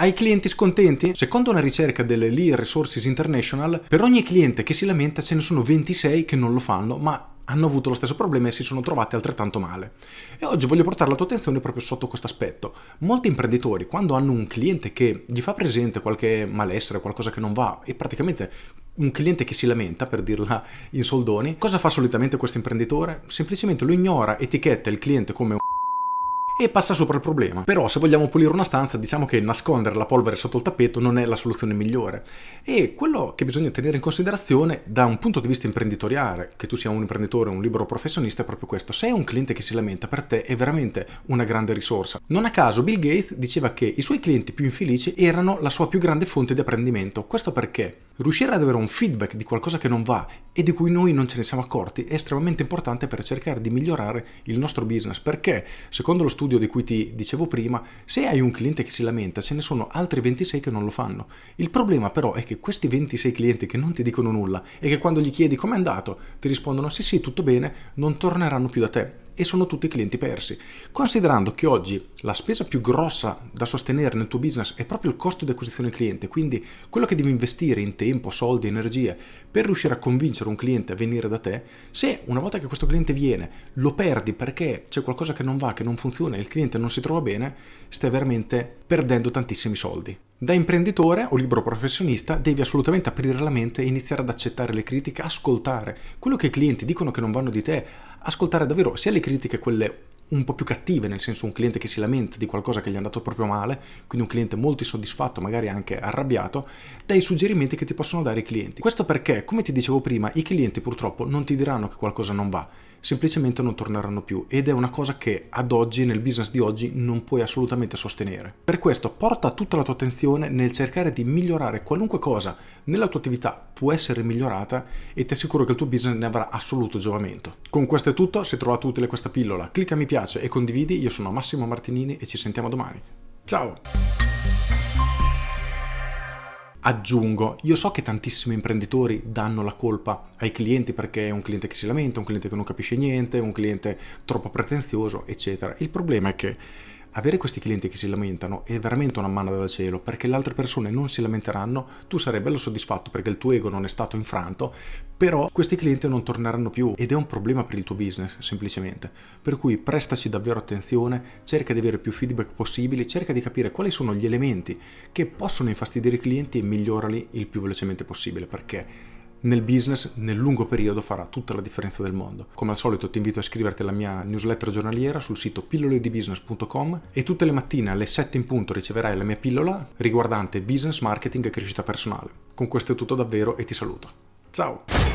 Hai clienti scontenti? Secondo una ricerca dell'E Resources International, per ogni cliente che si lamenta ce ne sono 26 che non lo fanno, ma hanno avuto lo stesso problema e si sono trovati altrettanto male. E oggi voglio portare la tua attenzione proprio sotto questo aspetto. Molti imprenditori, quando hanno un cliente che gli fa presente qualche malessere, qualcosa che non va, e praticamente un cliente che si lamenta, per dirla in soldoni, cosa fa solitamente questo imprenditore? Semplicemente lo ignora, etichetta il cliente come un e passa sopra il problema. Però se vogliamo pulire una stanza diciamo che nascondere la polvere sotto il tappeto non è la soluzione migliore e quello che bisogna tenere in considerazione da un punto di vista imprenditoriale, che tu sia un imprenditore o un libero professionista, è proprio questo. Se hai un cliente che si lamenta per te è veramente una grande risorsa. Non a caso Bill Gates diceva che i suoi clienti più infelici erano la sua più grande fonte di apprendimento. Questo perché Riuscire ad avere un feedback di qualcosa che non va e di cui noi non ce ne siamo accorti è estremamente importante per cercare di migliorare il nostro business perché, secondo lo studio di cui ti dicevo prima, se hai un cliente che si lamenta, ce ne sono altri 26 che non lo fanno. Il problema però è che questi 26 clienti che non ti dicono nulla e che quando gli chiedi com'è andato ti rispondono sì sì tutto bene, non torneranno più da te e sono tutti clienti persi. Considerando che oggi la spesa più grossa da sostenere nel tuo business è proprio il costo di acquisizione cliente, quindi quello che devi investire in tempo, soldi, energie per riuscire a convincere un cliente a venire da te, se una volta che questo cliente viene lo perdi perché c'è qualcosa che non va, che non funziona e il cliente non si trova bene, stai veramente perdendo tantissimi soldi. Da imprenditore o libero professionista devi assolutamente aprire la mente e iniziare ad accettare le critiche, ascoltare quello che i clienti dicono che non vanno di te, ascoltare davvero sia le critiche quelle un po' più cattive, nel senso un cliente che si lamenta di qualcosa che gli è andato proprio male, quindi un cliente molto insoddisfatto, magari anche arrabbiato, dai suggerimenti che ti possono dare i clienti. Questo perché, come ti dicevo prima, i clienti purtroppo non ti diranno che qualcosa non va, semplicemente non torneranno più ed è una cosa che ad oggi, nel business di oggi, non puoi assolutamente sostenere. Per questo porta tutta la tua attenzione nel cercare di migliorare qualunque cosa nella tua attività può essere migliorata e ti assicuro che il tuo business ne avrà assoluto giovamento. Con questo è tutto, se trovate utile questa pillola, clicca mi piace piace e condividi, io sono Massimo Martinini e ci sentiamo domani. Ciao! Aggiungo, io so che tantissimi imprenditori danno la colpa ai clienti perché è un cliente che si lamenta, un cliente che non capisce niente, un cliente troppo pretenzioso, eccetera. Il problema è che avere questi clienti che si lamentano è veramente una manna dal cielo perché le altre persone non si lamenteranno, tu sarai bello soddisfatto perché il tuo ego non è stato infranto, però questi clienti non torneranno più ed è un problema per il tuo business semplicemente. Per cui prestaci davvero attenzione, cerca di avere più feedback possibili, cerca di capire quali sono gli elementi che possono infastidire i clienti e migliorali il più velocemente possibile perché nel business nel lungo periodo farà tutta la differenza del mondo. Come al solito ti invito a iscriverti alla mia newsletter giornaliera sul sito pilloledibusiness.com e tutte le mattine alle 7 in punto riceverai la mia pillola riguardante business, marketing e crescita personale. Con questo è tutto davvero e ti saluto. Ciao!